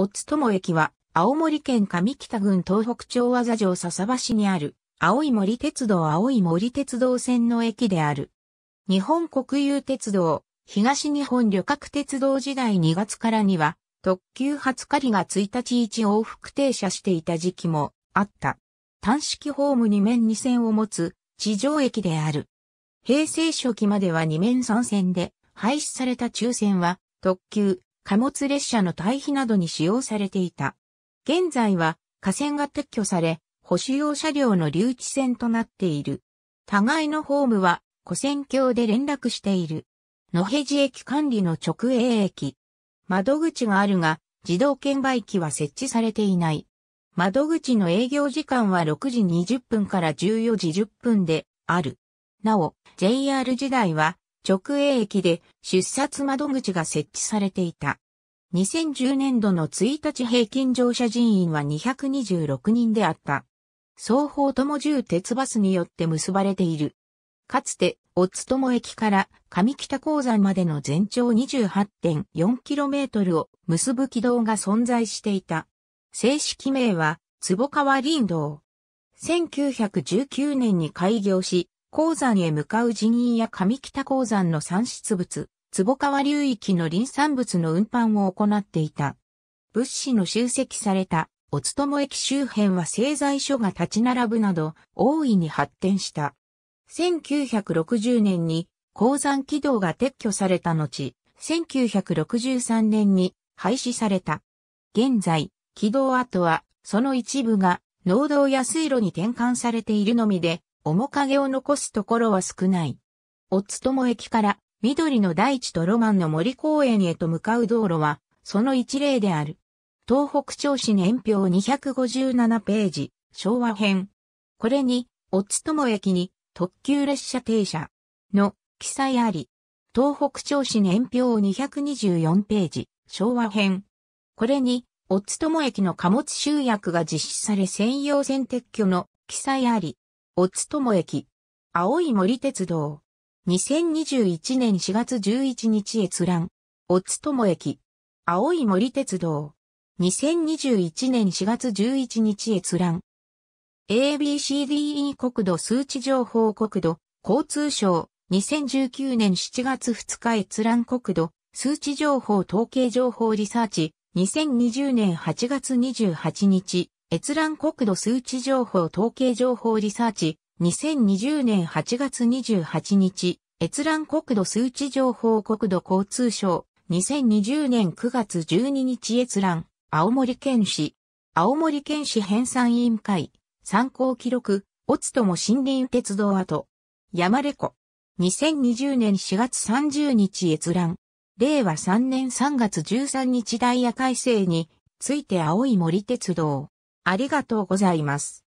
オツ友駅は、青森県上北郡東北町和座城笹橋にある、青い森鉄道青い森鉄道線の駅である。日本国有鉄道、東日本旅客鉄道時代2月からには、特急初日りが1日1往復停車していた時期もあった。単式ホーム2面2線を持つ地上駅である。平成初期までは2面3線で、廃止された中線は特急貨物列車の対比などに使用されていた。現在は、架線が撤去され、保守用車両の留置線となっている。互いのホームは、古線橋で連絡している。野辺地駅管理の直営駅。窓口があるが、自動券売機は設置されていない。窓口の営業時間は6時20分から14時10分である。なお、JR 時代は直営駅で出札窓口が設置されていた。2010年度の1日平均乗車人員は226人であった。双方とも重鉄バスによって結ばれている。かつて、おつとも駅から上北鉱山までの全長 28.4km を結ぶ軌道が存在していた。正式名は、坪川林道。1919年に開業し、鉱山へ向かう人員や上北鉱山の産出物、坪川流域の林産物の運搬を行っていた。物資の集積された、おつとも駅周辺は製材所が立ち並ぶなど、大いに発展した。1960年に鉱山軌道が撤去された後、1963年に廃止された。現在、軌道跡は、その一部が農道や水路に転換されているのみで、面影を残すところは少ない。おつとも駅から緑の大地とロマンの森公園へと向かう道路は、その一例である。東北調子年表257ページ、昭和編。これに、おつとも駅に特急列車停車の記載あり。東北調子年表224ページ、昭和編。これに、おつとも駅の貨物集約が実施され専用線撤去の記載あり。おつとも駅、青い森鉄道、2021年4月11日閲覧、おつとも駅、青い森鉄道、2021年4月11日閲覧。ABCDE 国土数値情報国土、交通省、2019年7月2日閲覧国土、数値情報統計情報リサーチ、2020年8月28日、閲覧国土数値情報統計情報リサーチ、2020年8月28日、閲覧国土数値情報国土交通省、2020年9月12日閲覧、青森県市、青森県市編纂委員会、参考記録、おつとも森林鉄道跡、山レコ、2020年4月30日閲覧、令和3年3月13日ダイヤ改正について青い森鉄道。ありがとうございます。